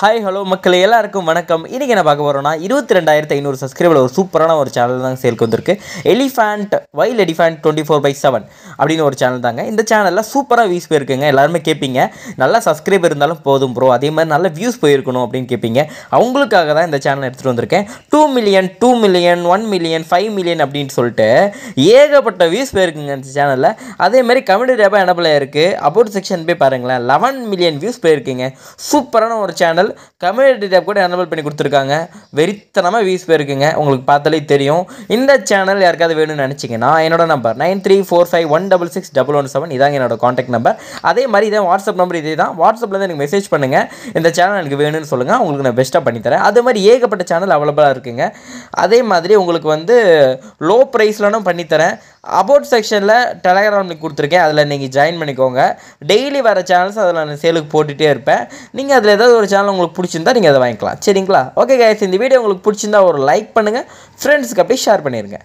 hi hello மக்கள் எல்லாருக்கும் வணக்கம் இன்றைக்கி என்ன பார்க்க போகிறோம்னா இருபத்தி ரெண்டாயிரத்து ஐநூறு சப்ஸ்கிரைபர் ஒரு சூப்பரான ஒரு சேனல் தான் சேலுக்கு வந்திருக்கு elephant wild elephant twenty four by seven அப்படின்னு ஒரு சேனல் தாங்க இந்த சேனலில் சூப்பராக வியூஸ் போயிருக்குங்க எல்லாருமே கேட்பீங்க நல்லா சப்ஸ்கிரைபர் இருந்தாலும் போதும் ப்ரோ அதே மாதிரி நல்ல வியூஸ் போயிருக்கணும் அப்படின்னு கேட்பீங்க அவங்களுக்காக தான் இந்த சேனல் எடுத்துகிட்டு வந்திருக்கேன் two million two million one million five million அப்படின்னு சொல்லிட்டு ஏகப்பட்ட வியூஸ் போயிருக்குங்க இந்த சேனலில் அதேமாதிரி கமெடி ரேபா என்ன இருக்குது அபோட் செக்ஷன் போய் பாருங்களேன் லெவன் மில்லியன் வியூஸ் போயிருக்குங்க சூப்பரான ஒரு சேனல் நண்பர்கள் கம்யூனிட்டி டேப் கூட எனபிள் பண்ணி கொடுத்துருக்காங்க வெறித்தனமாக வீஸ் போயிருக்குங்க உங்களுக்கு பார்த்தாலே தெரியும் இந்த சேனல் யாருக்காவது வேணும்னு நினச்சிங்கன்னா என்னோட number nine three four five one double six double one seven இதாங்க என்னோட காண்டாக்ட் நம்பர் அதே மாதிரி இதே வாட்ஸ்அப் நம்பர் இதே தான் வாட்ஸ்அப்பில் எனக்கு மெசேஜ் பண்ணுங்கள் இந்த சேனல் எனக்கு வேணும்னு சொல்லுங்கள் உங்களுக்கு நான் பெஸ்ட்டாக பண்ணித்தரேன் அதே மாதிரி ஏகப்பட்ட சேனல் அவைலபிளாக இருக்குங்க அதே மாதிரி உங்களுக்கு வந்து லோ ப்ரைஸ்லனும் பண்ணித்தரேன் அபவுட் செக்ஷனில் டெலகிராம் லிங்க் கொடுத்துருக்கேன் அதில் நீங்கள் ஜாயின் பண்ணிக்கோங்க டெய்லி வர சேனல்ஸ் அதில் நான் சேலுக்கு போட்டுகிட்டே இருப்பேன் நீங்கள் அதில் ஏதாவது ஒரு சேனல் உங்களுக்கு பிடிச்சிருந்தா நீங்கள் அதை வாங்கிக்கலாம் சரிங்களா ஓகே கேஸ் இந்த வீடியோ உங்களுக்கு பிடிச்சிருந்தா ஒரு லைக் பண்ணுங்கள் ஃப்ரெண்ட்ஸுக்கு அப்படியே ஷேர் பண்ணிடுங்க